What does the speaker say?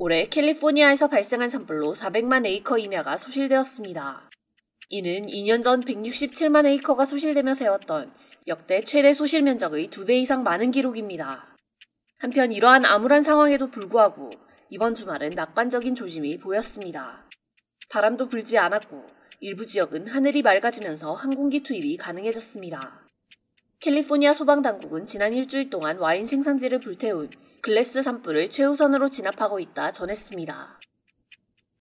올해 캘리포니아에서 발생한 산불로 400만 에이커 임야가 소실되었습니다. 이는 2년 전 167만 에이커가 소실되며 세웠던 역대 최대 소실 면적의 2배 이상 많은 기록입니다. 한편 이러한 암울한 상황에도 불구하고 이번 주말은 낙관적인 조짐이 보였습니다. 바람도 불지 않았고 일부 지역은 하늘이 맑아지면서 항공기 투입이 가능해졌습니다. 캘리포니아 소방당국은 지난 일주일 동안 와인 생산지를 불태운 글래스 산불을 최우선으로 진압하고 있다 전했습니다.